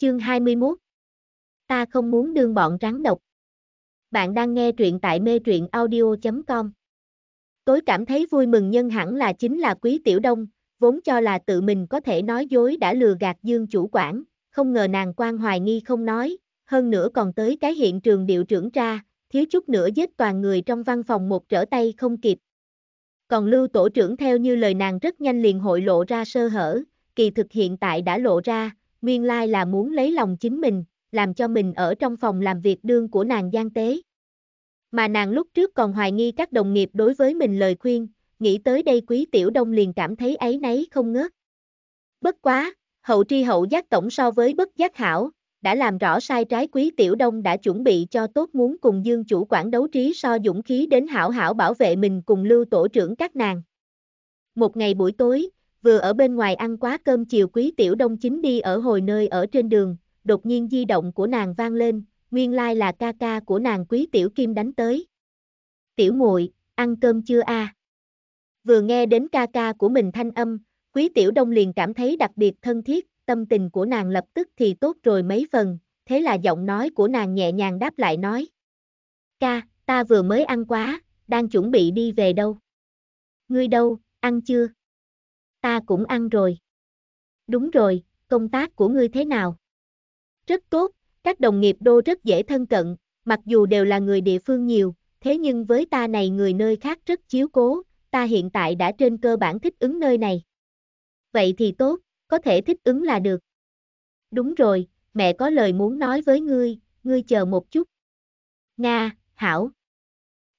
Chương 21 Ta không muốn đương bọn rắn độc. Bạn đang nghe truyện tại mê truyện audio.com Tối cảm thấy vui mừng nhân hẳn là chính là quý tiểu đông, vốn cho là tự mình có thể nói dối đã lừa gạt dương chủ quản, không ngờ nàng quan hoài nghi không nói, hơn nữa còn tới cái hiện trường điệu trưởng ra, thiếu chút nữa giết toàn người trong văn phòng một trở tay không kịp. Còn lưu tổ trưởng theo như lời nàng rất nhanh liền hội lộ ra sơ hở, kỳ thực hiện tại đã lộ ra, nguyên lai là muốn lấy lòng chính mình, làm cho mình ở trong phòng làm việc đương của nàng Giang tế. Mà nàng lúc trước còn hoài nghi các đồng nghiệp đối với mình lời khuyên, nghĩ tới đây quý tiểu đông liền cảm thấy ấy nấy không ngớt. Bất quá, hậu tri hậu giác tổng so với bất giác hảo, đã làm rõ sai trái quý tiểu đông đã chuẩn bị cho tốt muốn cùng dương chủ quản đấu trí so dũng khí đến hảo hảo bảo vệ mình cùng lưu tổ trưởng các nàng. Một ngày buổi tối, vừa ở bên ngoài ăn quá cơm chiều quý tiểu đông chính đi ở hồi nơi ở trên đường, đột nhiên di động của nàng vang lên, nguyên lai là ca ca của nàng quý tiểu kim đánh tới. Tiểu muội ăn cơm chưa a à? Vừa nghe đến ca ca của mình thanh âm, quý tiểu đông liền cảm thấy đặc biệt thân thiết, tâm tình của nàng lập tức thì tốt rồi mấy phần, thế là giọng nói của nàng nhẹ nhàng đáp lại nói. Ca, ta vừa mới ăn quá, đang chuẩn bị đi về đâu? Ngươi đâu, ăn chưa? ta cũng ăn rồi. Đúng rồi, công tác của ngươi thế nào? Rất tốt, các đồng nghiệp đô rất dễ thân cận, mặc dù đều là người địa phương nhiều, thế nhưng với ta này người nơi khác rất chiếu cố, ta hiện tại đã trên cơ bản thích ứng nơi này. Vậy thì tốt, có thể thích ứng là được. Đúng rồi, mẹ có lời muốn nói với ngươi, ngươi chờ một chút. Nga, Hảo.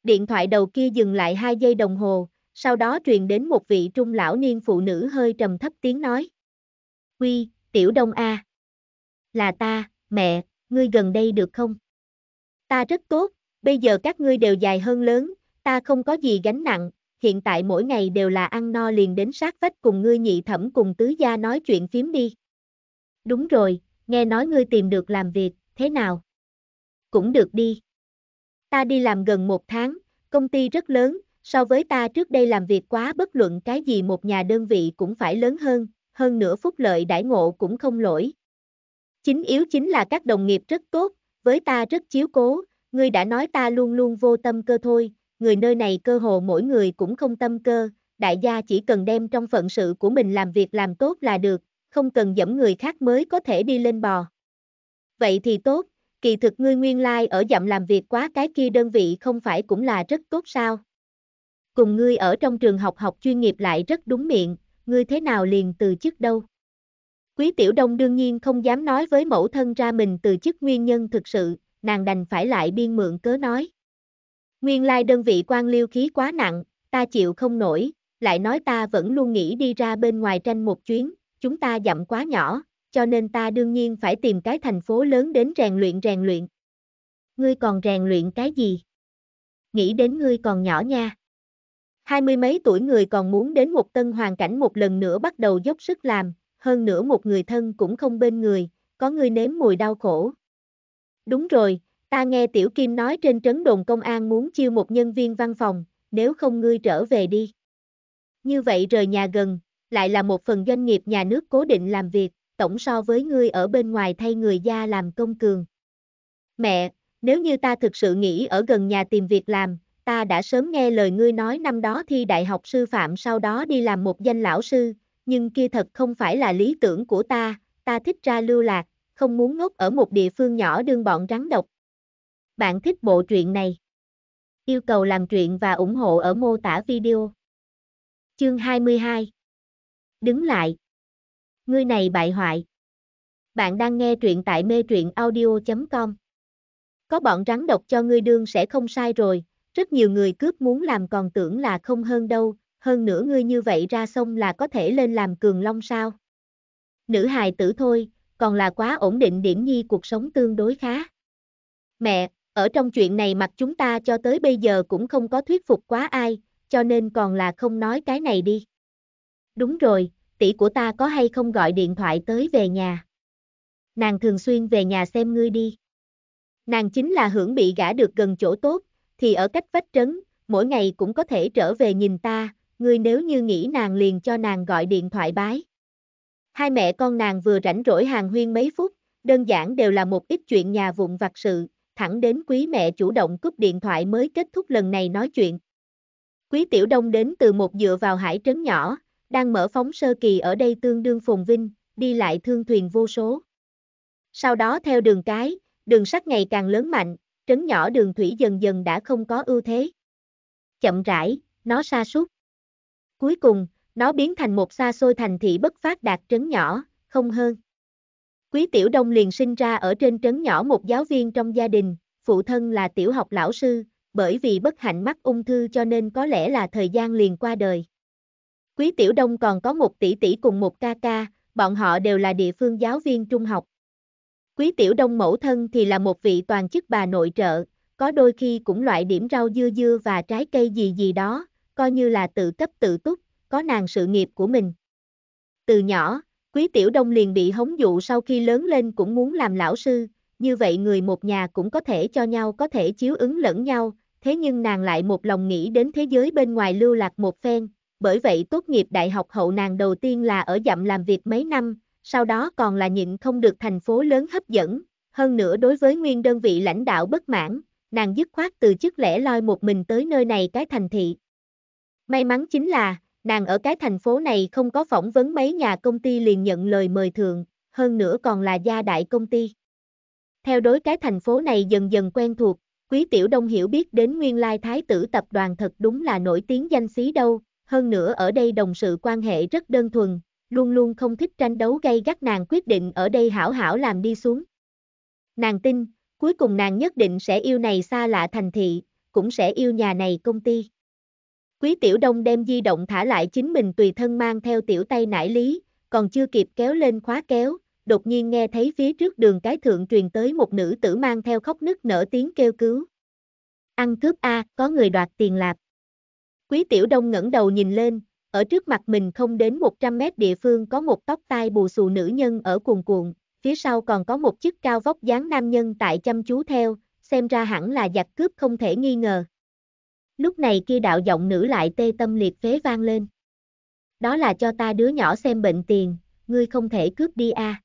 Điện thoại đầu kia dừng lại 2 giây đồng hồ, sau đó truyền đến một vị trung lão niên phụ nữ hơi trầm thấp tiếng nói. Quy, tiểu đông A. Là ta, mẹ, ngươi gần đây được không? Ta rất tốt, bây giờ các ngươi đều dài hơn lớn, ta không có gì gánh nặng, hiện tại mỗi ngày đều là ăn no liền đến sát vách cùng ngươi nhị thẩm cùng tứ gia nói chuyện phím đi. Đúng rồi, nghe nói ngươi tìm được làm việc, thế nào? Cũng được đi. Ta đi làm gần một tháng, công ty rất lớn, So với ta trước đây làm việc quá bất luận cái gì một nhà đơn vị cũng phải lớn hơn, hơn nữa phúc lợi đãi ngộ cũng không lỗi. Chính yếu chính là các đồng nghiệp rất tốt, với ta rất chiếu cố, ngươi đã nói ta luôn luôn vô tâm cơ thôi, người nơi này cơ hồ mỗi người cũng không tâm cơ, đại gia chỉ cần đem trong phận sự của mình làm việc làm tốt là được, không cần dẫm người khác mới có thể đi lên bò. Vậy thì tốt, kỳ thực ngươi nguyên lai like ở dặm làm việc quá cái kia đơn vị không phải cũng là rất tốt sao? cùng ngươi ở trong trường học học chuyên nghiệp lại rất đúng miệng, ngươi thế nào liền từ chức đâu. Quý Tiểu Đông đương nhiên không dám nói với mẫu thân ra mình từ chức nguyên nhân thực sự, nàng đành phải lại biên mượn cớ nói. Nguyên lai đơn vị quan liêu khí quá nặng, ta chịu không nổi, lại nói ta vẫn luôn nghĩ đi ra bên ngoài tranh một chuyến, chúng ta dặm quá nhỏ, cho nên ta đương nhiên phải tìm cái thành phố lớn đến rèn luyện rèn luyện. Ngươi còn rèn luyện cái gì? Nghĩ đến ngươi còn nhỏ nha. Hai mươi mấy tuổi người còn muốn đến một tân hoàn cảnh một lần nữa bắt đầu dốc sức làm, hơn nữa một người thân cũng không bên người, có người nếm mùi đau khổ. Đúng rồi, ta nghe Tiểu Kim nói trên trấn đồn công an muốn chiêu một nhân viên văn phòng, nếu không ngươi trở về đi. Như vậy rời nhà gần, lại là một phần doanh nghiệp nhà nước cố định làm việc, tổng so với ngươi ở bên ngoài thay người gia làm công cường. Mẹ, nếu như ta thực sự nghĩ ở gần nhà tìm việc làm, ta đã sớm nghe lời ngươi nói năm đó thi đại học sư phạm sau đó đi làm một danh lão sư, nhưng kia thật không phải là lý tưởng của ta, ta thích ra lưu lạc, không muốn ngốc ở một địa phương nhỏ đương bọn rắn độc. Bạn thích bộ truyện này? Yêu cầu làm truyện và ủng hộ ở mô tả video. Chương 22 Đứng lại Ngươi này bại hoại Bạn đang nghe truyện tại mê truyện audio.com Có bọn rắn độc cho ngươi đương sẽ không sai rồi, rất nhiều người cướp muốn làm còn tưởng là không hơn đâu, hơn nữa ngươi như vậy ra sông là có thể lên làm cường long sao. Nữ hài tử thôi, còn là quá ổn định điểm nhi cuộc sống tương đối khá. Mẹ, ở trong chuyện này mặt chúng ta cho tới bây giờ cũng không có thuyết phục quá ai, cho nên còn là không nói cái này đi. Đúng rồi, tỷ của ta có hay không gọi điện thoại tới về nhà. Nàng thường xuyên về nhà xem ngươi đi. Nàng chính là hưởng bị gã được gần chỗ tốt, thì ở cách vách trấn, mỗi ngày cũng có thể trở về nhìn ta, ngươi nếu như nghĩ nàng liền cho nàng gọi điện thoại bái. Hai mẹ con nàng vừa rảnh rỗi hàng huyên mấy phút, đơn giản đều là một ít chuyện nhà vụn vặt sự, thẳng đến quý mẹ chủ động cúp điện thoại mới kết thúc lần này nói chuyện. Quý Tiểu Đông đến từ một dựa vào hải trấn nhỏ, đang mở phóng sơ kỳ ở đây tương đương phồn vinh, đi lại thương thuyền vô số. Sau đó theo đường cái, đường sắt ngày càng lớn mạnh, trấn nhỏ đường thủy dần dần đã không có ưu thế. Chậm rãi, nó sa sút. Cuối cùng, nó biến thành một xa xôi thành thị bất phát đạt trấn nhỏ, không hơn. Quý Tiểu Đông liền sinh ra ở trên trấn nhỏ một giáo viên trong gia đình, phụ thân là tiểu học lão sư, bởi vì bất hạnh mắc ung thư cho nên có lẽ là thời gian liền qua đời. Quý Tiểu Đông còn có một tỷ tỷ cùng một ca ca, bọn họ đều là địa phương giáo viên trung học. Quý tiểu đông mẫu thân thì là một vị toàn chức bà nội trợ, có đôi khi cũng loại điểm rau dưa dưa và trái cây gì gì đó, coi như là tự cấp tự túc, có nàng sự nghiệp của mình. Từ nhỏ, quý tiểu đông liền bị hống dụ sau khi lớn lên cũng muốn làm lão sư, như vậy người một nhà cũng có thể cho nhau có thể chiếu ứng lẫn nhau, thế nhưng nàng lại một lòng nghĩ đến thế giới bên ngoài lưu lạc một phen, bởi vậy tốt nghiệp đại học hậu nàng đầu tiên là ở dặm làm việc mấy năm, sau đó còn là nhịn không được thành phố lớn hấp dẫn, hơn nữa đối với nguyên đơn vị lãnh đạo bất mãn, nàng dứt khoát từ chức lẻ loi một mình tới nơi này cái thành thị. May mắn chính là, nàng ở cái thành phố này không có phỏng vấn mấy nhà công ty liền nhận lời mời thường, hơn nữa còn là gia đại công ty. Theo đối cái thành phố này dần dần quen thuộc, Quý Tiểu Đông hiểu biết đến nguyên lai thái tử tập đoàn thật đúng là nổi tiếng danh xí đâu, hơn nữa ở đây đồng sự quan hệ rất đơn thuần, luôn luôn không thích tranh đấu gây gắt nàng quyết định ở đây hảo hảo làm đi xuống. Nàng tin, cuối cùng nàng nhất định sẽ yêu này xa lạ thành thị, cũng sẽ yêu nhà này công ty. Quý Tiểu Đông đem di động thả lại chính mình tùy thân mang theo tiểu tay nải lý, còn chưa kịp kéo lên khóa kéo, đột nhiên nghe thấy phía trước đường cái thượng truyền tới một nữ tử mang theo khóc nức nở tiếng kêu cứu. Ăn cướp A, có người đoạt tiền lạp. Quý Tiểu Đông ngẩng đầu nhìn lên, ở trước mặt mình không đến 100 mét địa phương có một tóc tai bù xù nữ nhân ở cuồn cuộn, phía sau còn có một chiếc cao vóc dáng nam nhân tại chăm chú theo, xem ra hẳn là giặc cướp không thể nghi ngờ. Lúc này kia đạo giọng nữ lại tê tâm liệt phế vang lên. Đó là cho ta đứa nhỏ xem bệnh tiền, ngươi không thể cướp đi a. À.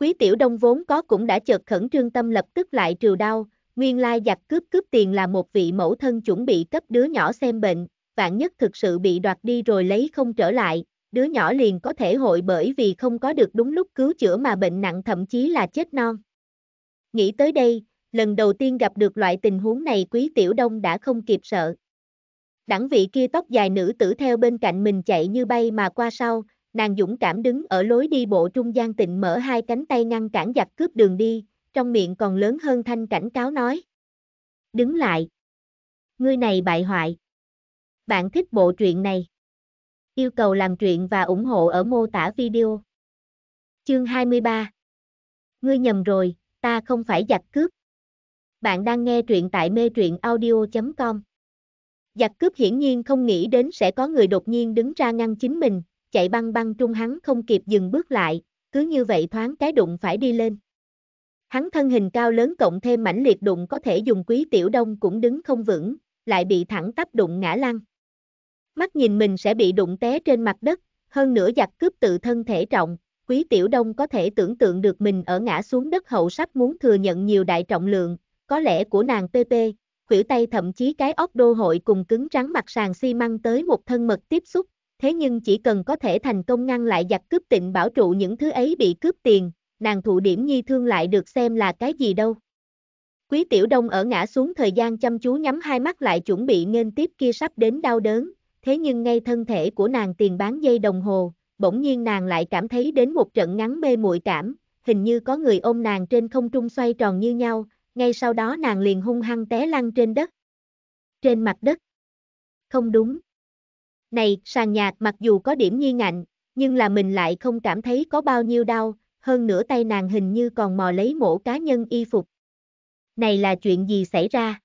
Quý tiểu đông vốn có cũng đã chợt khẩn trương tâm lập tức lại trừ đau, nguyên lai giặc cướp cướp tiền là một vị mẫu thân chuẩn bị cấp đứa nhỏ xem bệnh, vạn nhất thực sự bị đoạt đi rồi lấy không trở lại, đứa nhỏ liền có thể hội bởi vì không có được đúng lúc cứu chữa mà bệnh nặng thậm chí là chết non. Nghĩ tới đây, lần đầu tiên gặp được loại tình huống này quý tiểu đông đã không kịp sợ. Đẳng vị kia tóc dài nữ tử theo bên cạnh mình chạy như bay mà qua sau, nàng dũng cảm đứng ở lối đi bộ trung gian tịnh mở hai cánh tay ngăn cản giặc cướp đường đi, trong miệng còn lớn hơn thanh cảnh cáo nói. Đứng lại! Ngươi này bại hoại! Bạn thích bộ truyện này? Yêu cầu làm truyện và ủng hộ ở mô tả video. Chương 23 Ngươi nhầm rồi, ta không phải giặc cướp. Bạn đang nghe truyện tại mê truyện audio.com Giặc cướp hiển nhiên không nghĩ đến sẽ có người đột nhiên đứng ra ngăn chính mình, chạy băng băng trung hắn không kịp dừng bước lại, cứ như vậy thoáng cái đụng phải đi lên. Hắn thân hình cao lớn cộng thêm mãnh liệt đụng có thể dùng quý tiểu đông cũng đứng không vững, lại bị thẳng tắp đụng ngã lăn mắt nhìn mình sẽ bị đụng té trên mặt đất, hơn nữa giặc cướp tự thân thể trọng, quý tiểu đông có thể tưởng tượng được mình ở ngã xuống đất hậu sắp muốn thừa nhận nhiều đại trọng lượng, có lẽ của nàng PP, khuỷu tay thậm chí cái ốc đô hội cùng cứng trắng mặt sàn xi măng tới một thân mật tiếp xúc, thế nhưng chỉ cần có thể thành công ngăn lại giặc cướp tịnh bảo trụ những thứ ấy bị cướp tiền, nàng thụ điểm nhi thương lại được xem là cái gì đâu. Quý tiểu đông ở ngã xuống thời gian chăm chú nhắm hai mắt lại chuẩn bị nên tiếp kia sắp đến đau đớn, thế nhưng ngay thân thể của nàng tiền bán dây đồng hồ, bỗng nhiên nàng lại cảm thấy đến một trận ngắn mê muội cảm, hình như có người ôm nàng trên không trung xoay tròn như nhau, ngay sau đó nàng liền hung hăng té lăn trên đất. Trên mặt đất. Không đúng. Này, sàn nhạc mặc dù có điểm nghi ngạnh, nhưng là mình lại không cảm thấy có bao nhiêu đau, hơn nữa tay nàng hình như còn mò lấy mổ cá nhân y phục. Này là chuyện gì xảy ra?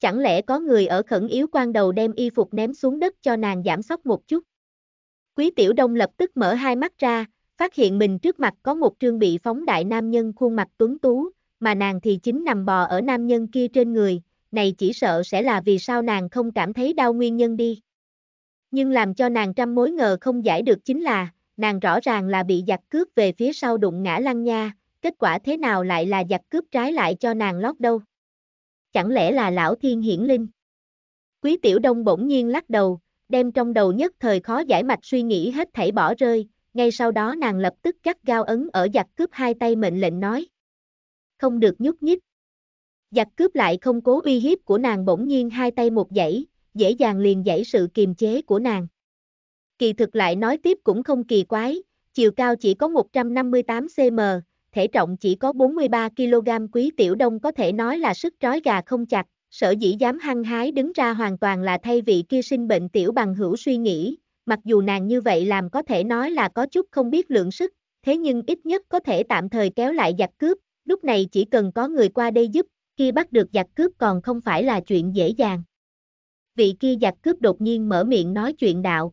Chẳng lẽ có người ở khẩn yếu quan đầu đem y phục ném xuống đất cho nàng giảm sóc một chút? Quý Tiểu Đông lập tức mở hai mắt ra, phát hiện mình trước mặt có một trương bị phóng đại nam nhân khuôn mặt tuấn tú, mà nàng thì chính nằm bò ở nam nhân kia trên người, này chỉ sợ sẽ là vì sao nàng không cảm thấy đau nguyên nhân đi. Nhưng làm cho nàng trăm mối ngờ không giải được chính là, nàng rõ ràng là bị giặc cướp về phía sau đụng ngã lăng nha, kết quả thế nào lại là giặc cướp trái lại cho nàng lót đâu chẳng lẽ là lão thiên hiển linh? Quý tiểu đông bỗng nhiên lắc đầu, đem trong đầu nhất thời khó giải mạch suy nghĩ hết thảy bỏ rơi, ngay sau đó nàng lập tức cắt gao ấn ở giặc cướp hai tay mệnh lệnh nói. Không được nhúc nhích. Giặc cướp lại không cố uy hiếp của nàng bỗng nhiên hai tay một dãy, dễ dàng liền dãy sự kiềm chế của nàng. Kỳ thực lại nói tiếp cũng không kỳ quái, chiều cao chỉ có 158 cm, thể trọng chỉ có 43kg quý tiểu đông có thể nói là sức trói gà không chặt, sở dĩ dám hăng hái đứng ra hoàn toàn là thay vị kia sinh bệnh tiểu bằng hữu suy nghĩ, mặc dù nàng như vậy làm có thể nói là có chút không biết lượng sức, thế nhưng ít nhất có thể tạm thời kéo lại giặc cướp, lúc này chỉ cần có người qua đây giúp, kia bắt được giặc cướp còn không phải là chuyện dễ dàng. Vị kia giặc cướp đột nhiên mở miệng nói chuyện đạo.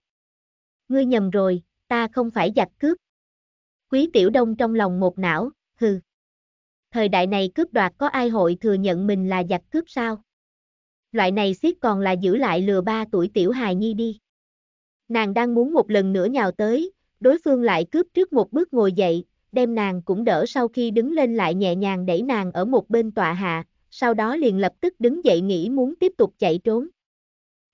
Ngươi nhầm rồi, ta không phải giặc cướp. Quý Tiểu Đông trong lòng một não, hừ. Thời đại này cướp đoạt có ai hội thừa nhận mình là giặc cướp sao? Loại này siết còn là giữ lại lừa ba tuổi Tiểu Hài Nhi đi. Nàng đang muốn một lần nữa nhào tới, đối phương lại cướp trước một bước ngồi dậy, đem nàng cũng đỡ sau khi đứng lên lại nhẹ nhàng đẩy nàng ở một bên tọa hạ, sau đó liền lập tức đứng dậy nghĩ muốn tiếp tục chạy trốn.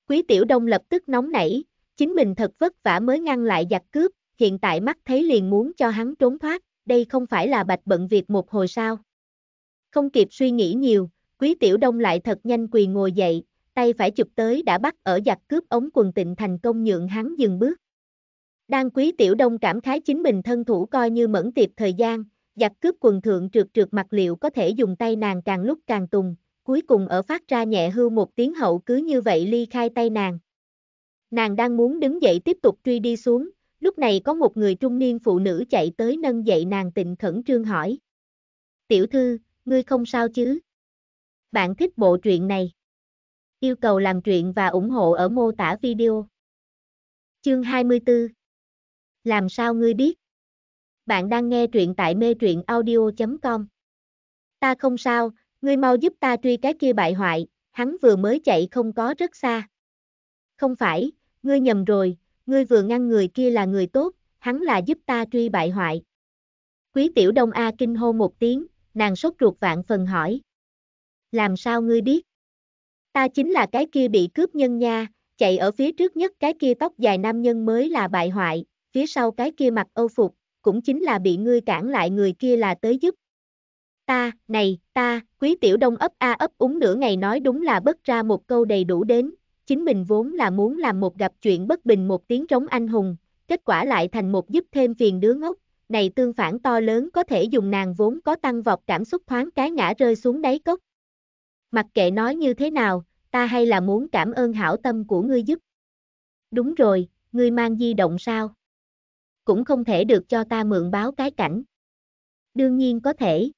Quý Tiểu Đông lập tức nóng nảy, chính mình thật vất vả mới ngăn lại giặc cướp, hiện tại mắt thấy liền muốn cho hắn trốn thoát, đây không phải là bạch bận việc một hồi sao. Không kịp suy nghĩ nhiều, quý tiểu đông lại thật nhanh quỳ ngồi dậy, tay phải chụp tới đã bắt ở giặc cướp ống quần tịnh thành công nhượng hắn dừng bước. Đang quý tiểu đông cảm khái chính mình thân thủ coi như mẫn tiệp thời gian, giặc cướp quần thượng trượt trượt mặt liệu có thể dùng tay nàng càng lúc càng tùng, cuối cùng ở phát ra nhẹ hư một tiếng hậu cứ như vậy ly khai tay nàng. Nàng đang muốn đứng dậy tiếp tục truy đi xuống, Lúc này có một người trung niên phụ nữ chạy tới nâng dậy nàng tịnh khẩn trương hỏi. Tiểu thư, ngươi không sao chứ? Bạn thích bộ truyện này? Yêu cầu làm truyện và ủng hộ ở mô tả video. Chương 24 Làm sao ngươi biết? Bạn đang nghe truyện tại mê truyện audio.com Ta không sao, ngươi mau giúp ta truy cái kia bại hoại, hắn vừa mới chạy không có rất xa. Không phải, ngươi nhầm rồi, ngươi vừa ngăn người kia là người tốt, hắn là giúp ta truy bại hoại. Quý tiểu đông A kinh hô một tiếng, nàng sốt ruột vạn phần hỏi. Làm sao ngươi biết? Ta chính là cái kia bị cướp nhân nha, chạy ở phía trước nhất cái kia tóc dài nam nhân mới là bại hoại, phía sau cái kia mặc âu phục, cũng chính là bị ngươi cản lại người kia là tới giúp. Ta, này, ta, quý tiểu đông ấp a ấp úng nửa ngày nói đúng là bất ra một câu đầy đủ đến, chính mình vốn là muốn làm một gặp chuyện bất bình một tiếng trống anh hùng, kết quả lại thành một giúp thêm phiền đứa ngốc, này tương phản to lớn có thể dùng nàng vốn có tăng vọt cảm xúc thoáng cái ngã rơi xuống đáy cốc. Mặc kệ nói như thế nào, ta hay là muốn cảm ơn hảo tâm của ngươi giúp. Đúng rồi, ngươi mang di động sao? Cũng không thể được cho ta mượn báo cái cảnh. Đương nhiên có thể.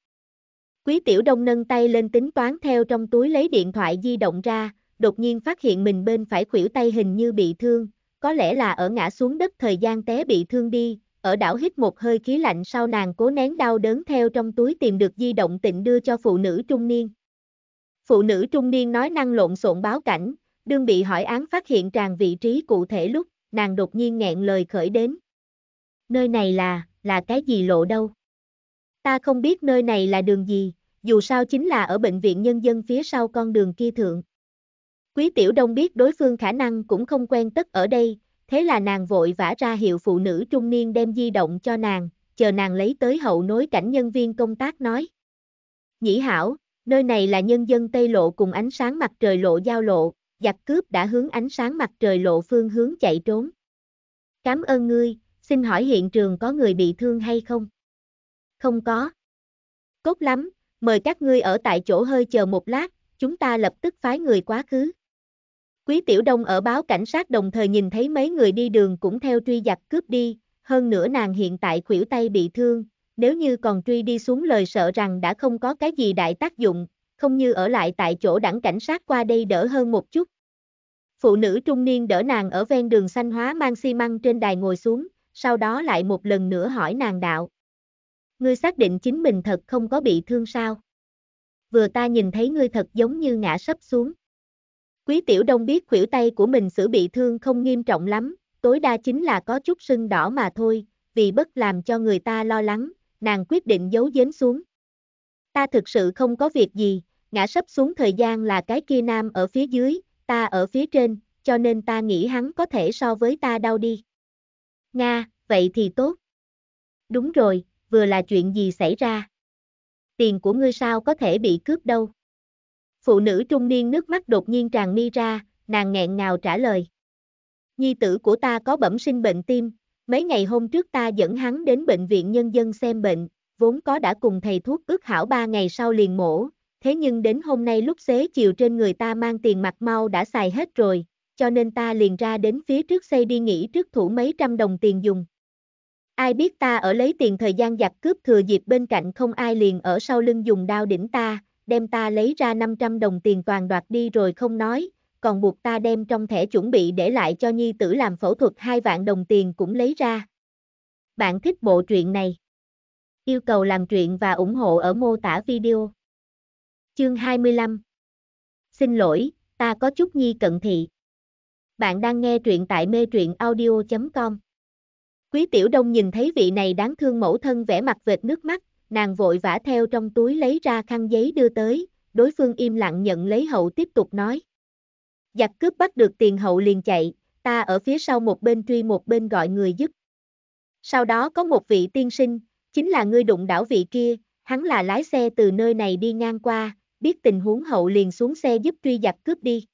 Quý tiểu đông nâng tay lên tính toán theo trong túi lấy điện thoại di động ra, đột nhiên phát hiện mình bên phải khuỷu tay hình như bị thương, có lẽ là ở ngã xuống đất thời gian té bị thương đi, ở đảo hít một hơi khí lạnh sau nàng cố nén đau đớn theo trong túi tìm được di động tịnh đưa cho phụ nữ trung niên. Phụ nữ trung niên nói năng lộn xộn báo cảnh, đương bị hỏi án phát hiện tràn vị trí cụ thể lúc, nàng đột nhiên nghẹn lời khởi đến. Nơi này là, là cái gì lộ đâu? Ta không biết nơi này là đường gì, dù sao chính là ở bệnh viện nhân dân phía sau con đường kia thượng. Quý tiểu đông biết đối phương khả năng cũng không quen tất ở đây, thế là nàng vội vã ra hiệu phụ nữ trung niên đem di động cho nàng, chờ nàng lấy tới hậu nối cảnh nhân viên công tác nói. Nhĩ hảo, nơi này là nhân dân Tây Lộ cùng ánh sáng mặt trời lộ giao lộ, giặc cướp đã hướng ánh sáng mặt trời lộ phương hướng chạy trốn. Cám ơn ngươi, xin hỏi hiện trường có người bị thương hay không? Không có. Cốt lắm, mời các ngươi ở tại chỗ hơi chờ một lát, chúng ta lập tức phái người quá khứ. Quý Tiểu Đông ở báo cảnh sát đồng thời nhìn thấy mấy người đi đường cũng theo truy giặc cướp đi, hơn nữa nàng hiện tại khuỷu tay bị thương, nếu như còn truy đi xuống lời sợ rằng đã không có cái gì đại tác dụng, không như ở lại tại chỗ đảng cảnh sát qua đây đỡ hơn một chút. Phụ nữ trung niên đỡ nàng ở ven đường xanh hóa mang xi măng trên đài ngồi xuống, sau đó lại một lần nữa hỏi nàng đạo. Ngươi xác định chính mình thật không có bị thương sao? Vừa ta nhìn thấy ngươi thật giống như ngã sấp xuống. Quý Tiểu Đông biết khuỷu tay của mình xử bị thương không nghiêm trọng lắm, tối đa chính là có chút sưng đỏ mà thôi, vì bất làm cho người ta lo lắng, nàng quyết định giấu giếm xuống. Ta thực sự không có việc gì, ngã sấp xuống thời gian là cái kia nam ở phía dưới, ta ở phía trên, cho nên ta nghĩ hắn có thể so với ta đau đi. Nga, vậy thì tốt. Đúng rồi, vừa là chuyện gì xảy ra? Tiền của ngươi sao có thể bị cướp đâu? Phụ nữ trung niên nước mắt đột nhiên tràn mi ra, nàng nghẹn ngào trả lời. Nhi tử của ta có bẩm sinh bệnh tim, mấy ngày hôm trước ta dẫn hắn đến bệnh viện nhân dân xem bệnh, vốn có đã cùng thầy thuốc ước hảo ba ngày sau liền mổ, thế nhưng đến hôm nay lúc xế chiều trên người ta mang tiền mặt mau đã xài hết rồi, cho nên ta liền ra đến phía trước xây đi nghỉ trước thủ mấy trăm đồng tiền dùng. Ai biết ta ở lấy tiền thời gian giặt cướp thừa dịp bên cạnh không ai liền ở sau lưng dùng đao đỉnh ta, đem ta lấy ra 500 đồng tiền toàn đoạt đi rồi không nói, còn buộc ta đem trong thẻ chuẩn bị để lại cho nhi tử làm phẫu thuật hai vạn đồng tiền cũng lấy ra. Bạn thích bộ truyện này? Yêu cầu làm truyện và ủng hộ ở mô tả video. Chương 25 Xin lỗi, ta có chút nhi cận thị. Bạn đang nghe truyện tại mê truyện audio.com Quý Tiểu Đông nhìn thấy vị này đáng thương mẫu thân vẻ mặt vệt nước mắt, nàng vội vã theo trong túi lấy ra khăn giấy đưa tới, đối phương im lặng nhận lấy hậu tiếp tục nói. Giặc cướp bắt được tiền hậu liền chạy, ta ở phía sau một bên truy một bên gọi người giúp. Sau đó có một vị tiên sinh, chính là ngươi đụng đảo vị kia, hắn là lái xe từ nơi này đi ngang qua, biết tình huống hậu liền xuống xe giúp truy giặc cướp đi.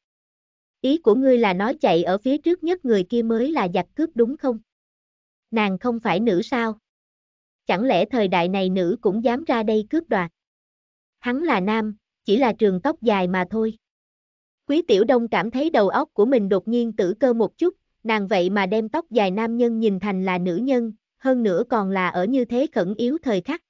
Ý của ngươi là nói chạy ở phía trước nhất người kia mới là giặc cướp đúng không? Nàng không phải nữ sao? chẳng lẽ thời đại này nữ cũng dám ra đây cướp đoạt. Hắn là nam, chỉ là trường tóc dài mà thôi. Quý Tiểu Đông cảm thấy đầu óc của mình đột nhiên tử cơ một chút, nàng vậy mà đem tóc dài nam nhân nhìn thành là nữ nhân, hơn nữa còn là ở như thế khẩn yếu thời khắc.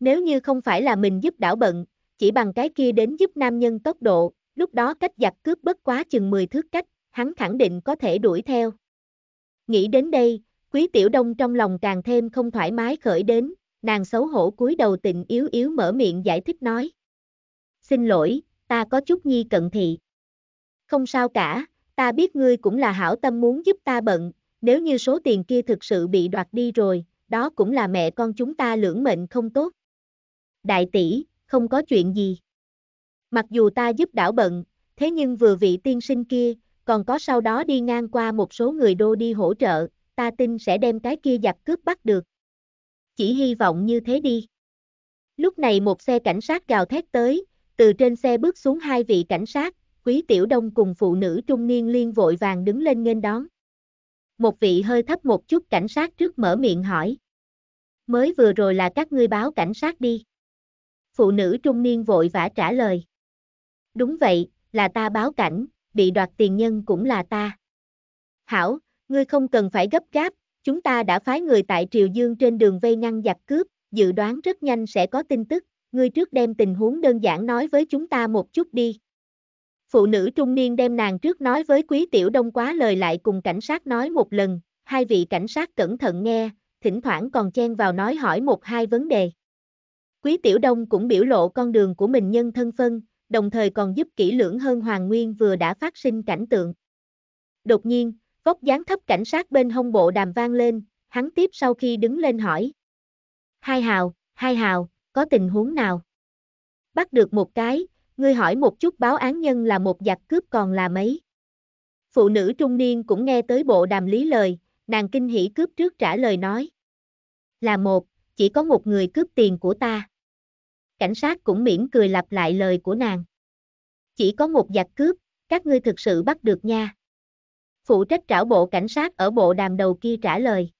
Nếu như không phải là mình giúp đảo bận, chỉ bằng cái kia đến giúp nam nhân tốc độ, lúc đó cách giặc cướp bất quá chừng 10 thước cách, hắn khẳng định có thể đuổi theo. Nghĩ đến đây, Quý tiểu đông trong lòng càng thêm không thoải mái khởi đến, nàng xấu hổ cúi đầu tình yếu yếu mở miệng giải thích nói. Xin lỗi, ta có chút nhi cận thị. Không sao cả, ta biết ngươi cũng là hảo tâm muốn giúp ta bận, nếu như số tiền kia thực sự bị đoạt đi rồi, đó cũng là mẹ con chúng ta lưỡng mệnh không tốt. Đại tỷ, không có chuyện gì. Mặc dù ta giúp đảo bận, thế nhưng vừa vị tiên sinh kia, còn có sau đó đi ngang qua một số người đô đi hỗ trợ, ta tin sẽ đem cái kia giặc cướp bắt được. Chỉ hy vọng như thế đi. Lúc này một xe cảnh sát gào thét tới, từ trên xe bước xuống hai vị cảnh sát, quý tiểu đông cùng phụ nữ trung niên liên vội vàng đứng lên nghênh đón. Một vị hơi thấp một chút cảnh sát trước mở miệng hỏi. Mới vừa rồi là các ngươi báo cảnh sát đi. Phụ nữ trung niên vội vã trả lời. Đúng vậy, là ta báo cảnh, bị đoạt tiền nhân cũng là ta. Hảo, Ngươi không cần phải gấp gáp, chúng ta đã phái người tại Triều Dương trên đường vây ngăn giặc cướp, dự đoán rất nhanh sẽ có tin tức, ngươi trước đem tình huống đơn giản nói với chúng ta một chút đi. Phụ nữ trung niên đem nàng trước nói với quý tiểu đông quá lời lại cùng cảnh sát nói một lần, hai vị cảnh sát cẩn thận nghe, thỉnh thoảng còn chen vào nói hỏi một hai vấn đề. Quý tiểu đông cũng biểu lộ con đường của mình nhân thân phân, đồng thời còn giúp kỹ lưỡng hơn Hoàng Nguyên vừa đã phát sinh cảnh tượng. Đột nhiên, Vóc dáng thấp cảnh sát bên hông bộ đàm vang lên, hắn tiếp sau khi đứng lên hỏi. Hai hào, hai hào, có tình huống nào? Bắt được một cái, ngươi hỏi một chút báo án nhân là một giặc cướp còn là mấy? Phụ nữ trung niên cũng nghe tới bộ đàm lý lời, nàng kinh hỉ cướp trước trả lời nói. Là một, chỉ có một người cướp tiền của ta. Cảnh sát cũng mỉm cười lặp lại lời của nàng. Chỉ có một giặc cướp, các ngươi thực sự bắt được nha phụ trách trảo bộ cảnh sát ở bộ đàm đầu kia trả lời.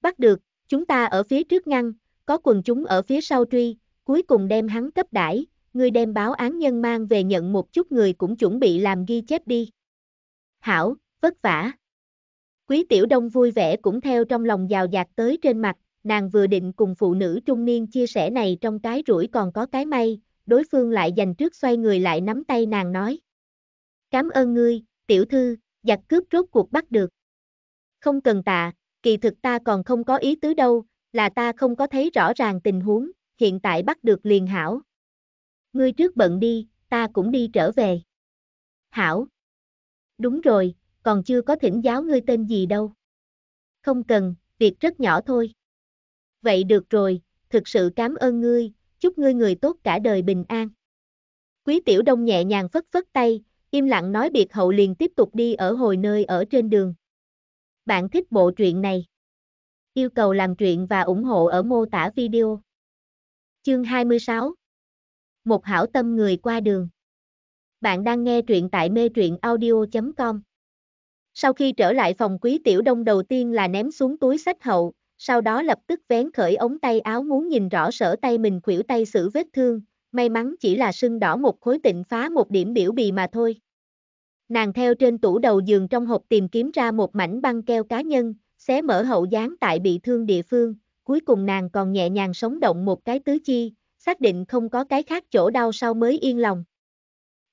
Bắt được, chúng ta ở phía trước ngăn, có quần chúng ở phía sau truy, cuối cùng đem hắn cấp đãi, ngươi đem báo án nhân mang về nhận một chút người cũng chuẩn bị làm ghi chép đi. Hảo, vất vả. Quý tiểu đông vui vẻ cũng theo trong lòng giàu dạt tới trên mặt, nàng vừa định cùng phụ nữ trung niên chia sẻ này trong cái rủi còn có cái may, đối phương lại dành trước xoay người lại nắm tay nàng nói. Cám ơn ngươi, tiểu thư, giặc cướp rốt cuộc bắt được. Không cần tạ, kỳ thực ta còn không có ý tứ đâu, là ta không có thấy rõ ràng tình huống, hiện tại bắt được liền hảo. Ngươi trước bận đi, ta cũng đi trở về. Hảo. Đúng rồi, còn chưa có thỉnh giáo ngươi tên gì đâu. Không cần, việc rất nhỏ thôi. Vậy được rồi, thực sự cảm ơn ngươi, chúc ngươi người tốt cả đời bình an. Quý tiểu đông nhẹ nhàng phất phất tay, im lặng nói biệt hậu liền tiếp tục đi ở hồi nơi ở trên đường. Bạn thích bộ truyện này? Yêu cầu làm truyện và ủng hộ ở mô tả video. Chương 26 Một hảo tâm người qua đường Bạn đang nghe truyện tại mê truyện audio.com Sau khi trở lại phòng quý tiểu đông đầu tiên là ném xuống túi sách hậu, sau đó lập tức vén khởi ống tay áo muốn nhìn rõ sở tay mình khuỷu tay xử vết thương, may mắn chỉ là sưng đỏ một khối tịnh phá một điểm biểu bì mà thôi. Nàng theo trên tủ đầu giường trong hộp tìm kiếm ra một mảnh băng keo cá nhân, xé mở hậu dáng tại bị thương địa phương, cuối cùng nàng còn nhẹ nhàng sống động một cái tứ chi, xác định không có cái khác chỗ đau sau mới yên lòng.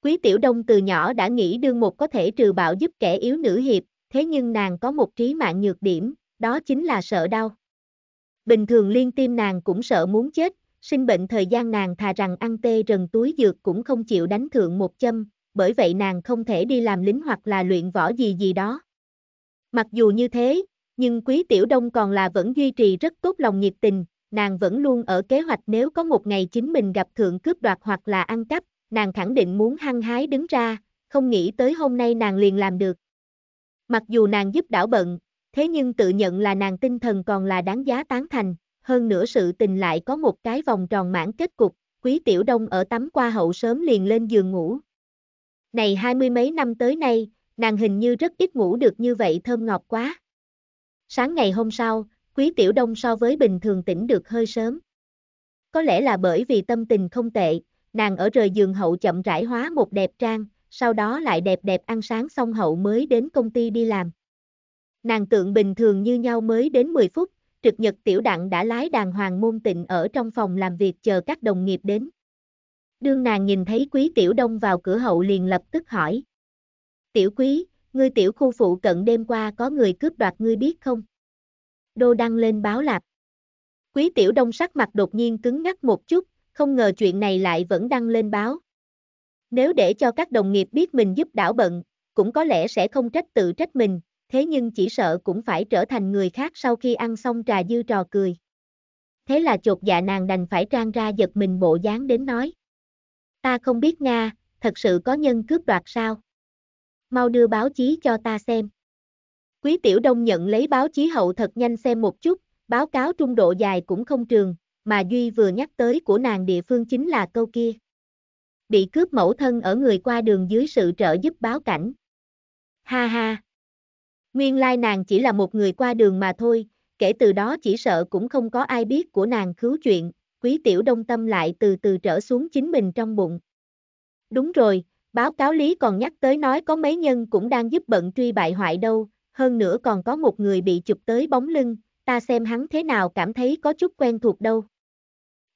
Quý Tiểu Đông từ nhỏ đã nghĩ đương một có thể trừ bạo giúp kẻ yếu nữ hiệp, thế nhưng nàng có một trí mạng nhược điểm, đó chính là sợ đau. Bình thường liên tim nàng cũng sợ muốn chết, Sinh bệnh thời gian nàng thà rằng ăn tê rần túi dược cũng không chịu đánh thượng một châm, bởi vậy nàng không thể đi làm lính hoặc là luyện võ gì gì đó. Mặc dù như thế, nhưng quý tiểu đông còn là vẫn duy trì rất tốt lòng nhiệt tình, nàng vẫn luôn ở kế hoạch nếu có một ngày chính mình gặp thượng cướp đoạt hoặc là ăn cắp, nàng khẳng định muốn hăng hái đứng ra, không nghĩ tới hôm nay nàng liền làm được. Mặc dù nàng giúp đảo bận, thế nhưng tự nhận là nàng tinh thần còn là đáng giá tán thành hơn nữa sự tình lại có một cái vòng tròn mãn kết cục, quý tiểu đông ở tắm qua hậu sớm liền lên giường ngủ. Này hai mươi mấy năm tới nay, nàng hình như rất ít ngủ được như vậy thơm ngọt quá. Sáng ngày hôm sau, quý tiểu đông so với bình thường tỉnh được hơi sớm. Có lẽ là bởi vì tâm tình không tệ, nàng ở rời giường hậu chậm rãi hóa một đẹp trang, sau đó lại đẹp đẹp ăn sáng xong hậu mới đến công ty đi làm. Nàng tượng bình thường như nhau mới đến 10 phút, trực nhật tiểu đặng đã lái đàng hoàng môn tịnh ở trong phòng làm việc chờ các đồng nghiệp đến. Đương nàng nhìn thấy quý tiểu đông vào cửa hậu liền lập tức hỏi. Tiểu quý, ngươi tiểu khu phụ cận đêm qua có người cướp đoạt ngươi biết không? Đô đăng lên báo lạp. Quý tiểu đông sắc mặt đột nhiên cứng ngắc một chút, không ngờ chuyện này lại vẫn đăng lên báo. Nếu để cho các đồng nghiệp biết mình giúp đảo bận, cũng có lẽ sẽ không trách tự trách mình, thế nhưng chỉ sợ cũng phải trở thành người khác sau khi ăn xong trà dư trò cười. Thế là chột dạ nàng đành phải trang ra giật mình bộ dáng đến nói. Ta không biết Nga, thật sự có nhân cướp đoạt sao? Mau đưa báo chí cho ta xem. Quý Tiểu Đông nhận lấy báo chí hậu thật nhanh xem một chút, báo cáo trung độ dài cũng không trường, mà Duy vừa nhắc tới của nàng địa phương chính là câu kia. Bị cướp mẫu thân ở người qua đường dưới sự trợ giúp báo cảnh. Ha ha, Nguyên lai nàng chỉ là một người qua đường mà thôi, kể từ đó chỉ sợ cũng không có ai biết của nàng cứu chuyện, quý tiểu đông tâm lại từ từ trở xuống chính mình trong bụng. Đúng rồi, báo cáo lý còn nhắc tới nói có mấy nhân cũng đang giúp bận truy bại hoại đâu, hơn nữa còn có một người bị chụp tới bóng lưng, ta xem hắn thế nào cảm thấy có chút quen thuộc đâu.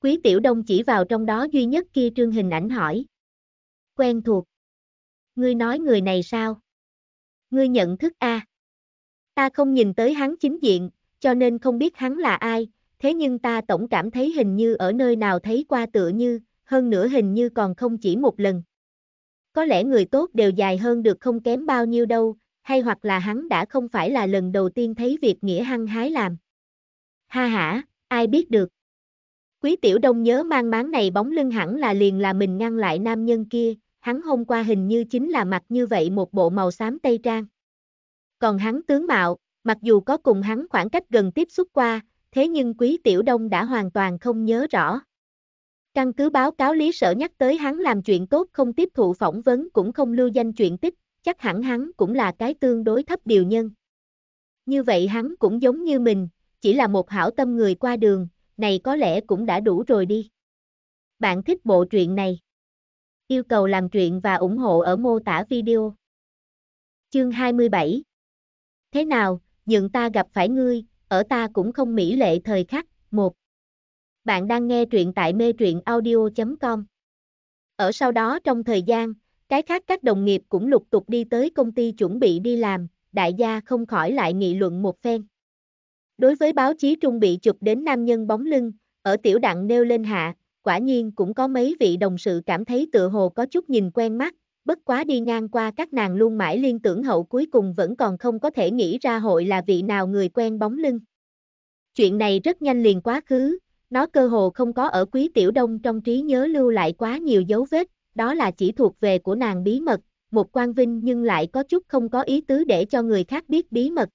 Quý tiểu đông chỉ vào trong đó duy nhất kia trương hình ảnh hỏi. Quen thuộc. Ngươi nói người này sao? Ngươi nhận thức a? À? Ta không nhìn tới hắn chính diện, cho nên không biết hắn là ai, thế nhưng ta tổng cảm thấy hình như ở nơi nào thấy qua tựa như, hơn nữa hình như còn không chỉ một lần. Có lẽ người tốt đều dài hơn được không kém bao nhiêu đâu, hay hoặc là hắn đã không phải là lần đầu tiên thấy việc nghĩa hăng hái làm. Ha hả, ai biết được. Quý tiểu đông nhớ mang máng này bóng lưng hẳn là liền là mình ngăn lại nam nhân kia, hắn hôm qua hình như chính là mặc như vậy một bộ màu xám tây trang. Còn hắn tướng mạo, mặc dù có cùng hắn khoảng cách gần tiếp xúc qua, thế nhưng quý tiểu đông đã hoàn toàn không nhớ rõ. Căn cứ báo cáo lý sở nhắc tới hắn làm chuyện tốt không tiếp thụ phỏng vấn cũng không lưu danh chuyện tích, chắc hẳn hắn cũng là cái tương đối thấp điều nhân. Như vậy hắn cũng giống như mình, chỉ là một hảo tâm người qua đường, này có lẽ cũng đã đủ rồi đi. Bạn thích bộ truyện này? Yêu cầu làm truyện và ủng hộ ở mô tả video. Chương 27 Thế nào, nhượng ta gặp phải ngươi, ở ta cũng không mỹ lệ thời khắc, một. Bạn đang nghe truyện tại mê truyện audio.com. Ở sau đó trong thời gian, cái khác các đồng nghiệp cũng lục tục đi tới công ty chuẩn bị đi làm, đại gia không khỏi lại nghị luận một phen. Đối với báo chí trung bị chụp đến nam nhân bóng lưng, ở tiểu đặng nêu lên hạ, quả nhiên cũng có mấy vị đồng sự cảm thấy tựa hồ có chút nhìn quen mắt, bất quá đi ngang qua các nàng luôn mãi liên tưởng hậu cuối cùng vẫn còn không có thể nghĩ ra hội là vị nào người quen bóng lưng. Chuyện này rất nhanh liền quá khứ, nó cơ hồ không có ở quý tiểu đông trong trí nhớ lưu lại quá nhiều dấu vết, đó là chỉ thuộc về của nàng bí mật, một quan vinh nhưng lại có chút không có ý tứ để cho người khác biết bí mật.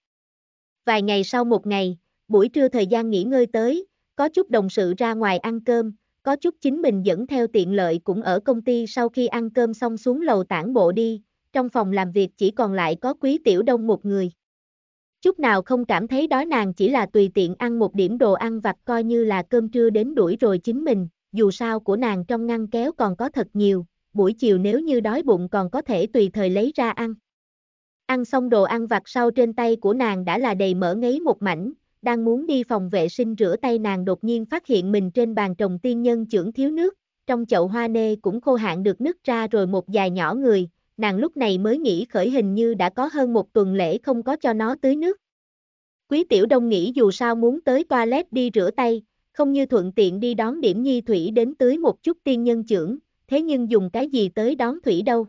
Vài ngày sau một ngày, buổi trưa thời gian nghỉ ngơi tới, có chút đồng sự ra ngoài ăn cơm, có chút chính mình dẫn theo tiện lợi cũng ở công ty sau khi ăn cơm xong xuống lầu tản bộ đi, trong phòng làm việc chỉ còn lại có quý tiểu đông một người. Chút nào không cảm thấy đói nàng chỉ là tùy tiện ăn một điểm đồ ăn vặt coi như là cơm trưa đến đuổi rồi chính mình, dù sao của nàng trong ngăn kéo còn có thật nhiều, buổi chiều nếu như đói bụng còn có thể tùy thời lấy ra ăn. Ăn xong đồ ăn vặt sau trên tay của nàng đã là đầy mỡ ngấy một mảnh, đang muốn đi phòng vệ sinh rửa tay nàng đột nhiên phát hiện mình trên bàn trồng tiên nhân chưởng thiếu nước, trong chậu hoa nê cũng khô hạn được nứt ra rồi một dài nhỏ người, nàng lúc này mới nghĩ khởi hình như đã có hơn một tuần lễ không có cho nó tưới nước. Quý tiểu đông nghĩ dù sao muốn tới toilet đi rửa tay, không như thuận tiện đi đón điểm nhi thủy đến tưới một chút tiên nhân trưởng, thế nhưng dùng cái gì tới đón thủy đâu.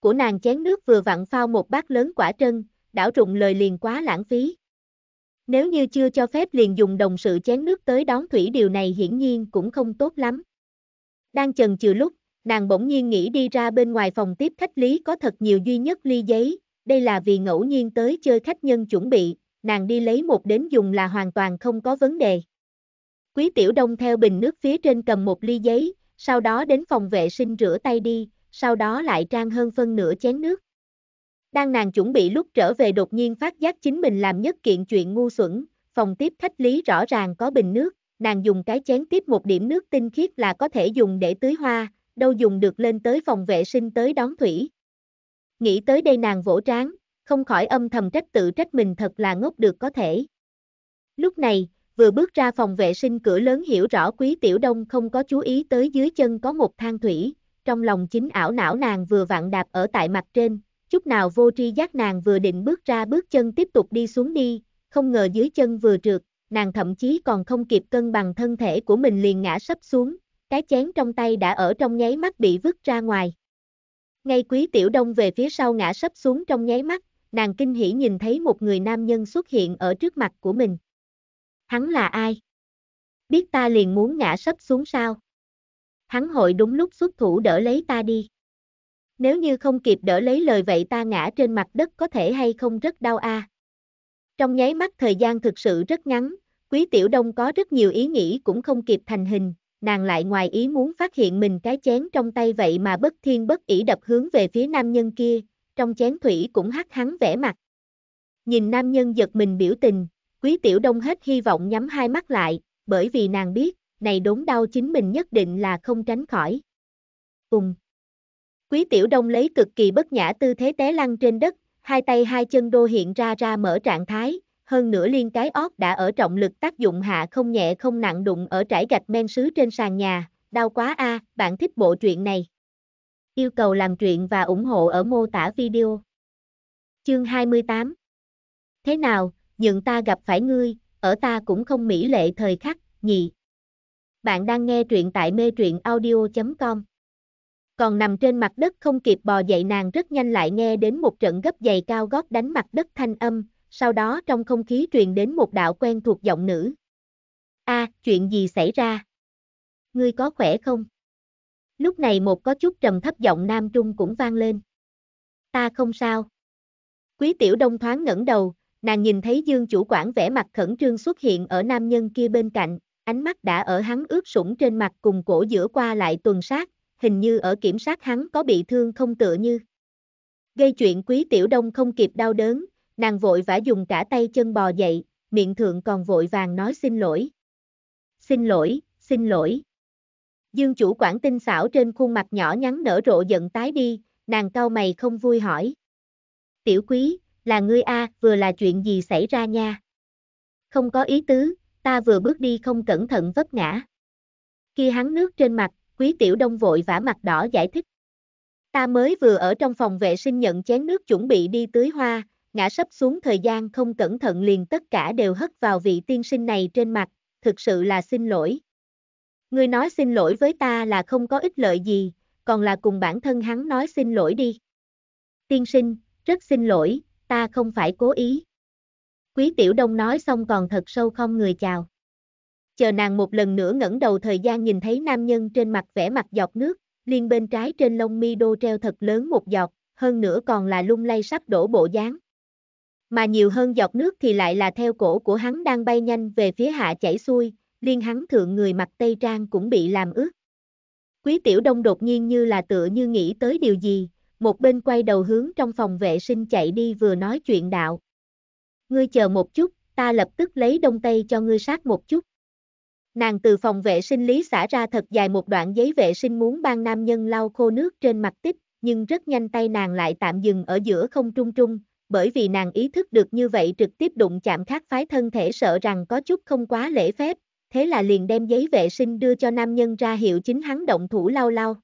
Của nàng chén nước vừa vặn phao một bát lớn quả trân, đảo trụng lời liền quá lãng phí. Nếu như chưa cho phép liền dùng đồng sự chén nước tới đón thủy điều này hiển nhiên cũng không tốt lắm. Đang chần chừ lúc, nàng bỗng nhiên nghĩ đi ra bên ngoài phòng tiếp khách lý có thật nhiều duy nhất ly giấy, đây là vì ngẫu nhiên tới chơi khách nhân chuẩn bị, nàng đi lấy một đến dùng là hoàn toàn không có vấn đề. Quý tiểu đông theo bình nước phía trên cầm một ly giấy, sau đó đến phòng vệ sinh rửa tay đi, sau đó lại trang hơn phân nửa chén nước. Đang nàng chuẩn bị lúc trở về đột nhiên phát giác chính mình làm nhất kiện chuyện ngu xuẩn, phòng tiếp khách lý rõ ràng có bình nước, nàng dùng cái chén tiếp một điểm nước tinh khiết là có thể dùng để tưới hoa, đâu dùng được lên tới phòng vệ sinh tới đón thủy. Nghĩ tới đây nàng vỗ tráng, không khỏi âm thầm trách tự trách mình thật là ngốc được có thể. Lúc này, vừa bước ra phòng vệ sinh cửa lớn hiểu rõ quý tiểu đông không có chú ý tới dưới chân có một thang thủy, trong lòng chính ảo não nàng vừa vặn đạp ở tại mặt trên, chút nào vô tri giác nàng vừa định bước ra bước chân tiếp tục đi xuống đi, không ngờ dưới chân vừa trượt, nàng thậm chí còn không kịp cân bằng thân thể của mình liền ngã sấp xuống, cái chén trong tay đã ở trong nháy mắt bị vứt ra ngoài. Ngay quý tiểu đông về phía sau ngã sấp xuống trong nháy mắt, nàng kinh hỉ nhìn thấy một người nam nhân xuất hiện ở trước mặt của mình. Hắn là ai? Biết ta liền muốn ngã sấp xuống sao? Hắn hội đúng lúc xuất thủ đỡ lấy ta đi. Nếu như không kịp đỡ lấy lời vậy ta ngã trên mặt đất có thể hay không rất đau a. À. Trong nháy mắt thời gian thực sự rất ngắn, Quý Tiểu Đông có rất nhiều ý nghĩ cũng không kịp thành hình, nàng lại ngoài ý muốn phát hiện mình cái chén trong tay vậy mà bất thiên bất ỷ đập hướng về phía nam nhân kia, trong chén thủy cũng hắt hắn vẻ mặt. Nhìn nam nhân giật mình biểu tình, Quý Tiểu Đông hết hy vọng nhắm hai mắt lại, bởi vì nàng biết, này đốn đau chính mình nhất định là không tránh khỏi. Ùng, Quý Tiểu Đông lấy cực kỳ bất nhã tư thế té lăn trên đất, hai tay hai chân đô hiện ra ra mở trạng thái, hơn nữa liên cái ót đã ở trọng lực tác dụng hạ không nhẹ không nặng đụng ở trải gạch men sứ trên sàn nhà, đau quá a, à, bạn thích bộ truyện này. Yêu cầu làm truyện và ủng hộ ở mô tả video. Chương 28 Thế nào, nhượng ta gặp phải ngươi, ở ta cũng không mỹ lệ thời khắc, nhị. Bạn đang nghe truyện tại mê truyện audio.com còn nằm trên mặt đất không kịp bò dậy nàng rất nhanh lại nghe đến một trận gấp giày cao gót đánh mặt đất thanh âm, sau đó trong không khí truyền đến một đạo quen thuộc giọng nữ. A, chuyện gì xảy ra? Ngươi có khỏe không? Lúc này một có chút trầm thấp giọng nam trung cũng vang lên. Ta không sao. Quý tiểu đông thoáng ngẩng đầu, nàng nhìn thấy dương chủ quản vẻ mặt khẩn trương xuất hiện ở nam nhân kia bên cạnh, ánh mắt đã ở hắn ướt sũng trên mặt cùng cổ giữa qua lại tuần sát, hình như ở kiểm soát hắn có bị thương không tựa như. Gây chuyện quý tiểu đông không kịp đau đớn, nàng vội vã dùng cả tay chân bò dậy, miệng thượng còn vội vàng nói xin lỗi. Xin lỗi, xin lỗi. Dương chủ quản tinh xảo trên khuôn mặt nhỏ nhắn nở rộ giận tái đi, nàng cau mày không vui hỏi. Tiểu quý, là ngươi a, vừa là chuyện gì xảy ra nha? Không có ý tứ, ta vừa bước đi không cẩn thận vấp ngã. Khi hắn nước trên mặt, Quý Tiểu Đông vội vã mặt đỏ giải thích. Ta mới vừa ở trong phòng vệ sinh nhận chén nước chuẩn bị đi tưới hoa, ngã sấp xuống thời gian không cẩn thận liền tất cả đều hất vào vị tiên sinh này trên mặt, thực sự là xin lỗi. Ngươi nói xin lỗi với ta là không có ích lợi gì, còn là cùng bản thân hắn nói xin lỗi đi. Tiên sinh, rất xin lỗi, ta không phải cố ý. Quý Tiểu Đông nói xong còn thật sâu không người chào chờ nàng một lần nữa ngẩng đầu thời gian nhìn thấy nam nhân trên mặt vẻ mặt giọt nước, liên bên trái trên lông mi đô treo thật lớn một giọt, hơn nữa còn là lung lay sắp đổ bộ dáng. Mà nhiều hơn giọt nước thì lại là theo cổ của hắn đang bay nhanh về phía hạ chảy xuôi, liên hắn thượng người mặt tây trang cũng bị làm ướt. Quý tiểu đông đột nhiên như là tựa như nghĩ tới điều gì, một bên quay đầu hướng trong phòng vệ sinh chạy đi vừa nói chuyện đạo. Ngươi chờ một chút, ta lập tức lấy đông tây cho ngươi sát một chút. Nàng từ phòng vệ sinh lý xả ra thật dài một đoạn giấy vệ sinh muốn ban nam nhân lau khô nước trên mặt tích, nhưng rất nhanh tay nàng lại tạm dừng ở giữa không trung trung, bởi vì nàng ý thức được như vậy trực tiếp đụng chạm khác phái thân thể sợ rằng có chút không quá lễ phép, thế là liền đem giấy vệ sinh đưa cho nam nhân ra hiệu chính hắn động thủ lau lau.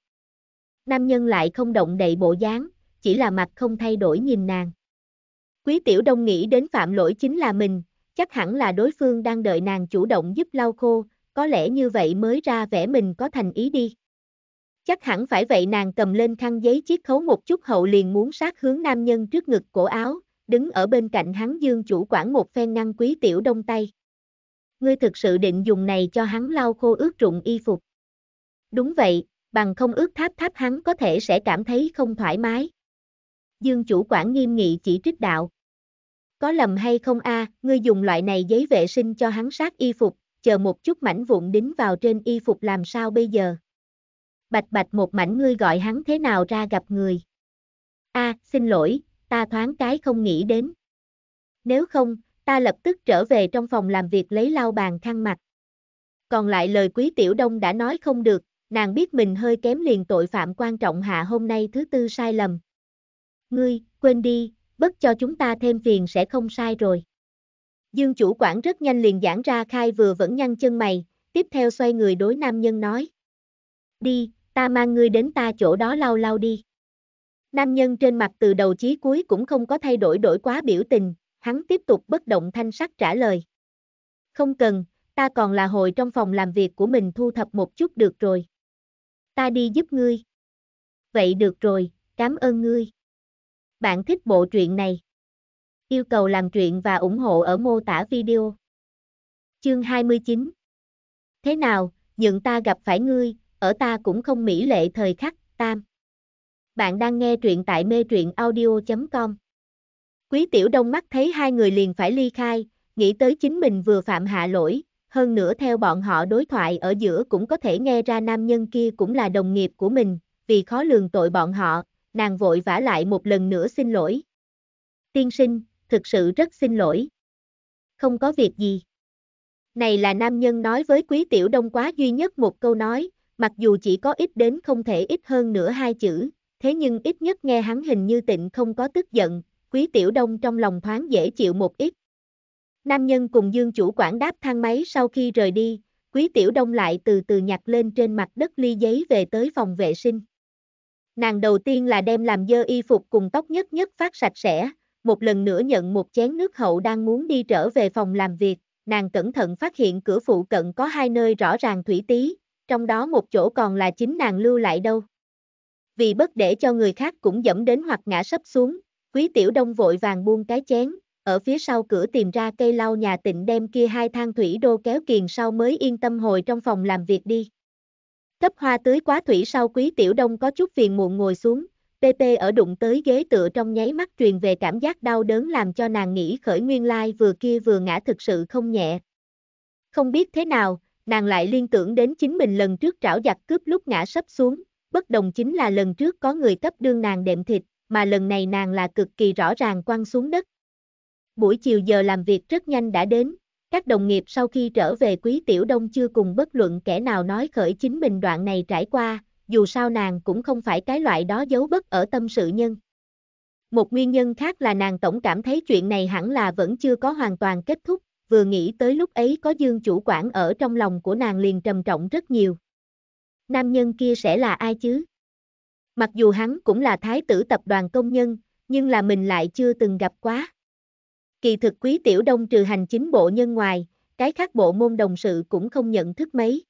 Nam nhân lại không động đậy bộ dáng, chỉ là mặt không thay đổi nhìn nàng. Quý tiểu đông nghĩ đến phạm lỗi chính là mình, chắc hẳn là đối phương đang đợi nàng chủ động giúp lau khô, có lẽ như vậy mới ra vẻ mình có thành ý đi. Chắc hẳn phải vậy nàng cầm lên khăn giấy chiếc khấu một chút hậu liền muốn sát hướng nam nhân trước ngực cổ áo, đứng ở bên cạnh hắn dương chủ quản một phen ngăn quý tiểu đông tay. Ngươi thực sự định dùng này cho hắn lau khô ướt trụng y phục. Đúng vậy, bằng không ướt tháp tháp hắn có thể sẽ cảm thấy không thoải mái. Dương chủ quản nghiêm nghị chỉ trích đạo. Có lầm hay không a, à, ngươi dùng loại này giấy vệ sinh cho hắn sát y phục, chờ một chút mảnh vụn đính vào trên y phục làm sao bây giờ. Bạch bạch một mảnh ngươi gọi hắn thế nào ra gặp người. a à, xin lỗi, ta thoáng cái không nghĩ đến. Nếu không, ta lập tức trở về trong phòng làm việc lấy lau bàn khăn mặt. Còn lại lời quý tiểu đông đã nói không được, nàng biết mình hơi kém liền tội phạm quan trọng hạ hôm nay thứ tư sai lầm. Ngươi, quên đi, bất cho chúng ta thêm phiền sẽ không sai rồi. Dương chủ quản rất nhanh liền giảng ra khai vừa vẫn nhăn chân mày, tiếp theo xoay người đối nam nhân nói. Đi, ta mang ngươi đến ta chỗ đó lau lau đi. Nam nhân trên mặt từ đầu chí cuối cũng không có thay đổi đổi quá biểu tình, hắn tiếp tục bất động thanh sắc trả lời. Không cần, ta còn là hồi trong phòng làm việc của mình thu thập một chút được rồi. Ta đi giúp ngươi. Vậy được rồi, cảm ơn ngươi. Bạn thích bộ truyện này. Yêu cầu làm chuyện và ủng hộ ở mô tả video. Chương 29 Thế nào, nhận ta gặp phải ngươi, ở ta cũng không mỹ lệ thời khắc, tam. Bạn đang nghe truyện tại mê truyện audio.com Quý tiểu đông mắt thấy hai người liền phải ly khai, nghĩ tới chính mình vừa phạm hạ lỗi, hơn nữa theo bọn họ đối thoại ở giữa cũng có thể nghe ra nam nhân kia cũng là đồng nghiệp của mình, vì khó lường tội bọn họ, nàng vội vã lại một lần nữa xin lỗi. Tiên sinh, thực sự rất xin lỗi. Không có việc gì. Này là nam nhân nói với quý tiểu đông quá duy nhất một câu nói, mặc dù chỉ có ít đến không thể ít hơn nữa hai chữ, thế nhưng ít nhất nghe hắn hình như tịnh không có tức giận, quý tiểu đông trong lòng thoáng dễ chịu một ít. Nam nhân cùng dương chủ quản đáp thang máy sau khi rời đi, quý tiểu đông lại từ từ nhặt lên trên mặt đất ly giấy về tới phòng vệ sinh. Nàng đầu tiên là đem làm dơ y phục cùng tóc nhất nhất phát sạch sẽ, một lần nữa nhận một chén nước hậu đang muốn đi trở về phòng làm việc, nàng cẩn thận phát hiện cửa phụ cận có hai nơi rõ ràng thủy tí, trong đó một chỗ còn là chính nàng lưu lại đâu. Vì bất để cho người khác cũng dẫm đến hoặc ngã sấp xuống, quý tiểu đông vội vàng buông cái chén, ở phía sau cửa tìm ra cây lau nhà tịnh đem kia hai thang thủy đô kéo kiền sau mới yên tâm hồi trong phòng làm việc đi. Cấp hoa tưới quá thủy sau quý tiểu đông có chút phiền muộn ngồi xuống, PP ở đụng tới ghế tựa trong nháy mắt truyền về cảm giác đau đớn làm cho nàng nghĩ khởi nguyên lai vừa kia vừa ngã thực sự không nhẹ. Không biết thế nào, nàng lại liên tưởng đến chính mình lần trước trảo giặc cướp lúc ngã sấp xuống, bất đồng chính là lần trước có người cấp đương nàng đệm thịt, mà lần này nàng là cực kỳ rõ ràng quăng xuống đất. Buổi chiều giờ làm việc rất nhanh đã đến, các đồng nghiệp sau khi trở về quý tiểu đông chưa cùng bất luận kẻ nào nói khởi chính mình đoạn này trải qua, dù sao nàng cũng không phải cái loại đó giấu bất ở tâm sự nhân. Một nguyên nhân khác là nàng tổng cảm thấy chuyện này hẳn là vẫn chưa có hoàn toàn kết thúc, vừa nghĩ tới lúc ấy có dương chủ quản ở trong lòng của nàng liền trầm trọng rất nhiều. Nam nhân kia sẽ là ai chứ? Mặc dù hắn cũng là thái tử tập đoàn công nhân, nhưng là mình lại chưa từng gặp quá. Kỳ thực quý tiểu đông trừ hành chính bộ nhân ngoài, cái khác bộ môn đồng sự cũng không nhận thức mấy.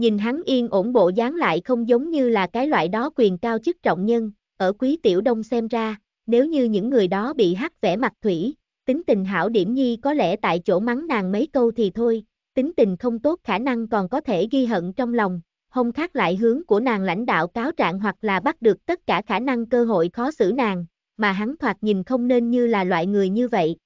Nhìn hắn yên ổn bộ dáng lại không giống như là cái loại đó quyền cao chức trọng nhân, ở quý tiểu đông xem ra, nếu như những người đó bị hắc vẽ mặt thủy, tính tình hảo điểm nhi có lẽ tại chỗ mắng nàng mấy câu thì thôi, tính tình không tốt khả năng còn có thể ghi hận trong lòng, hông khác lại hướng của nàng lãnh đạo cáo trạng hoặc là bắt được tất cả khả năng cơ hội khó xử nàng, mà hắn thoạt nhìn không nên như là loại người như vậy.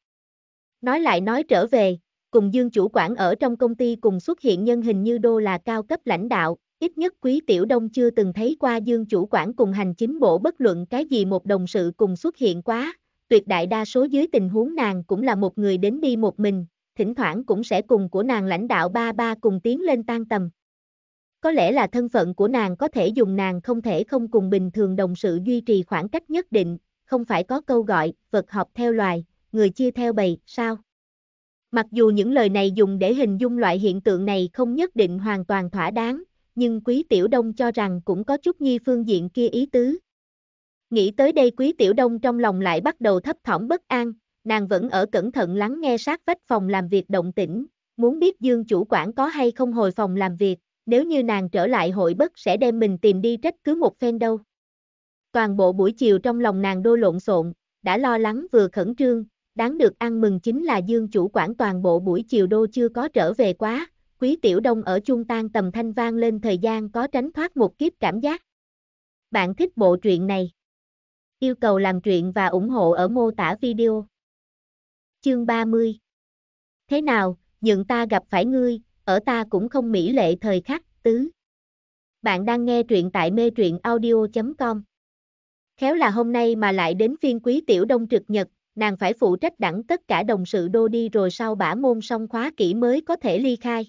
Nói lại nói trở về, cùng Dương chủ quản ở trong công ty cùng xuất hiện nhân hình như đô là cao cấp lãnh đạo, ít nhất Quý Tiểu Đông chưa từng thấy qua Dương chủ quản cùng hành chính bộ bất luận cái gì một đồng sự cùng xuất hiện quá, tuyệt đại đa số dưới tình huống nàng cũng là một người đến đi một mình, thỉnh thoảng cũng sẽ cùng của nàng lãnh đạo ba ba cùng tiến lên tan tầm. Có lẽ là thân phận của nàng có thể dùng nàng không thể không cùng bình thường đồng sự duy trì khoảng cách nhất định, không phải có câu gọi, vật học theo loài, người chia theo bầy, sao? Mặc dù những lời này dùng để hình dung loại hiện tượng này không nhất định hoàn toàn thỏa đáng, nhưng Quý Tiểu Đông cho rằng cũng có chút nhi phương diện kia ý tứ. Nghĩ tới đây Quý Tiểu Đông trong lòng lại bắt đầu thấp thỏm bất an, nàng vẫn ở cẩn thận lắng nghe sát vách phòng làm việc động tĩnh, muốn biết Dương chủ quản có hay không hồi phòng làm việc, nếu như nàng trở lại hội bất sẽ đem mình tìm đi trách cứ một phen đâu. Toàn bộ buổi chiều trong lòng nàng đô lộn xộn, đã lo lắng vừa khẩn trương, đáng được ăn mừng chính là Dương chủ quản toàn bộ buổi chiều đô chưa có trở về quá, quý tiểu đông ở chung tan tầm thanh vang lên thời gian có tránh thoát một kiếp cảm giác. Bạn thích bộ truyện này? Yêu cầu làm truyện và ủng hộ ở mô tả video. Chương 30 Thế nào, nhượng ta gặp phải ngươi, ở ta cũng không mỹ lệ thời khắc, tứ. Bạn đang nghe truyện tại mê truyện audio.com Khéo là hôm nay mà lại đến phiên quý tiểu đông trực nhật, nàng phải phụ trách đẳng tất cả đồng sự đô đi rồi sau bả môn xong khóa kỹ mới có thể ly khai.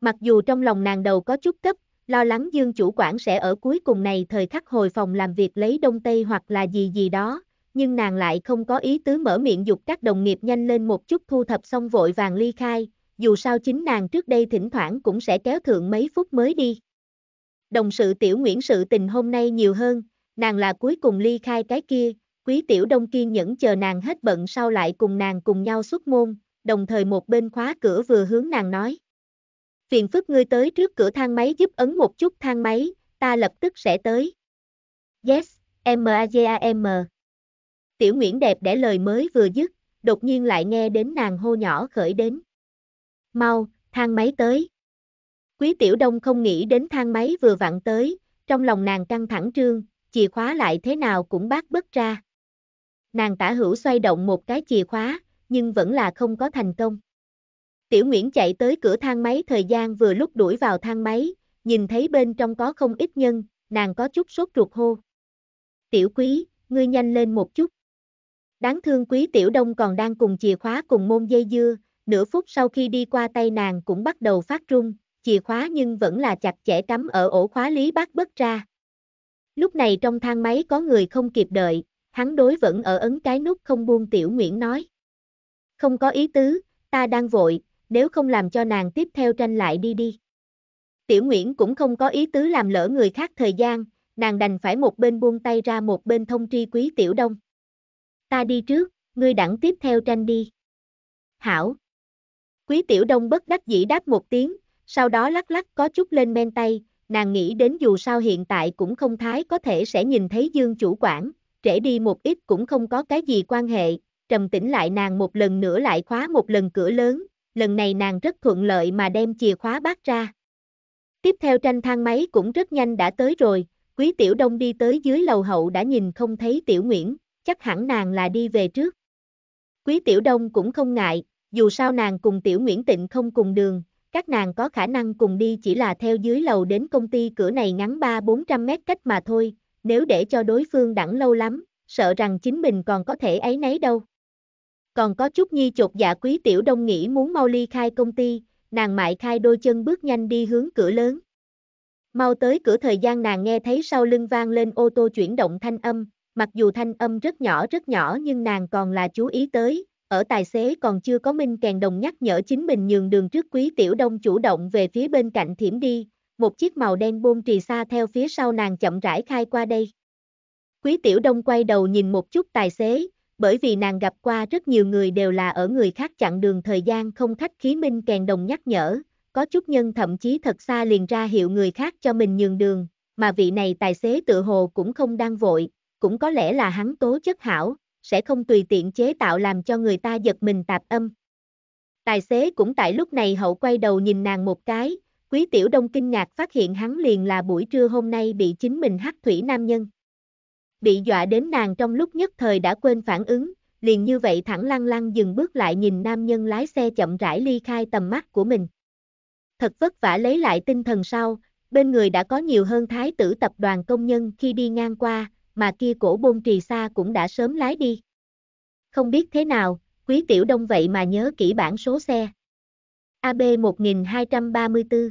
Mặc dù trong lòng nàng đầu có chút cấp, lo lắng dương chủ quản sẽ ở cuối cùng này thời khắc hồi phòng làm việc lấy đông tây hoặc là gì gì đó, nhưng nàng lại không có ý tứ mở miệng dục các đồng nghiệp nhanh lên một chút thu thập xong vội vàng ly khai, dù sao chính nàng trước đây thỉnh thoảng cũng sẽ kéo thượng mấy phút mới đi. Đồng sự tiểu Nguyễn sự tình hôm nay nhiều hơn, nàng là cuối cùng ly khai cái kia, Quý Tiểu Đông kiên nhẫn chờ nàng hết bận sau lại cùng nàng cùng nhau xuất môn, đồng thời một bên khóa cửa vừa hướng nàng nói. Phiền phức ngươi tới trước cửa thang máy giúp ấn một chút thang máy, ta lập tức sẽ tới. Yes, M-A-G-A-M. Tiểu Nguyễn đẹp để lời mới vừa dứt, đột nhiên lại nghe đến nàng hô nhỏ khởi đến. Mau, thang máy tới. Quý Tiểu Đông không nghĩ đến thang máy vừa vặn tới, trong lòng nàng căng thẳng trương, chìa khóa lại thế nào cũng bác bất ra nàng tả hữu xoay động một cái chìa khóa, nhưng vẫn là không có thành công. Tiểu Nguyễn chạy tới cửa thang máy thời gian vừa lúc đuổi vào thang máy, nhìn thấy bên trong có không ít nhân, nàng có chút sốt ruột hô. Tiểu quý, ngươi nhanh lên một chút. Đáng thương quý tiểu đông còn đang cùng chìa khóa cùng môn dây dưa, nửa phút sau khi đi qua tay nàng cũng bắt đầu phát rung, chìa khóa nhưng vẫn là chặt chẽ cắm ở ổ khóa lý bác bất ra. Lúc này trong thang máy có người không kịp đợi, hắn đối vẫn ở ấn cái nút không buông tiểu Nguyễn nói. Không có ý tứ, ta đang vội, nếu không làm cho nàng tiếp theo tranh lại đi đi. Tiểu Nguyễn cũng không có ý tứ làm lỡ người khác thời gian, nàng đành phải một bên buông tay ra một bên thông tri quý tiểu đông. Ta đi trước, ngươi đẳng tiếp theo tranh đi. Hảo. Quý tiểu đông bất đắc dĩ đáp một tiếng, sau đó lắc lắc có chút lên men tay, nàng nghĩ đến dù sao hiện tại cũng không thái có thể sẽ nhìn thấy dương chủ quản, trễ đi một ít cũng không có cái gì quan hệ, trầm tĩnh lại nàng một lần nữa lại khóa một lần cửa lớn, lần này nàng rất thuận lợi mà đem chìa khóa bác ra. Tiếp theo tranh thang máy cũng rất nhanh đã tới rồi, quý tiểu đông đi tới dưới lầu hậu đã nhìn không thấy tiểu Nguyễn, chắc hẳn nàng là đi về trước. Quý tiểu đông cũng không ngại, dù sao nàng cùng tiểu Nguyễn Tịnh không cùng đường, các nàng có khả năng cùng đi chỉ là theo dưới lầu đến công ty cửa này ngắn 3-400 mét cách mà thôi, nếu để cho đối phương đẳng lâu lắm, sợ rằng chính mình còn có thể ấy nấy đâu. Còn có chút nhi chột dạ quý tiểu đông nghĩ muốn mau ly khai công ty, nàng mại khai đôi chân bước nhanh đi hướng cửa lớn. Mau tới cửa thời gian nàng nghe thấy sau lưng vang lên ô tô chuyển động thanh âm, mặc dù thanh âm rất nhỏ rất nhỏ nhưng nàng còn là chú ý tới, ở tài xế còn chưa có minh kèn đồng nhắc nhở chính mình nhường đường trước quý tiểu đông chủ động về phía bên cạnh thiểm đi, một chiếc màu đen bôn trì xa theo phía sau nàng chậm rãi khai qua đây. Quý Tiểu Đông quay đầu nhìn một chút tài xế, bởi vì nàng gặp qua rất nhiều người đều là ở người khác chặn đường thời gian không khách khí minh kèn đồng nhắc nhở, có chút nhân thậm chí thật xa liền ra hiệu người khác cho mình nhường đường, mà vị này tài xế tự hồ cũng không đang vội, cũng có lẽ là hắn tố chất hảo, sẽ không tùy tiện chế tạo làm cho người ta giật mình tạp âm. Tài xế cũng tại lúc này hậu quay đầu nhìn nàng một cái, Quý Tiểu Đông kinh ngạc phát hiện hắn liền là buổi trưa hôm nay bị chính mình hắc thủy nam nhân. Bị dọa đến nàng trong lúc nhất thời đã quên phản ứng, liền như vậy thẳng lăng lăng dừng bước lại nhìn nam nhân lái xe chậm rãi ly khai tầm mắt của mình. Thật vất vả lấy lại tinh thần sau, bên người đã có nhiều hơn thái tử tập đoàn công nhân khi đi ngang qua, mà kia cổ bôn trì xa cũng đã sớm lái đi. Không biết thế nào, quý tiểu đông vậy mà nhớ kỹ bản số xe. AB 1234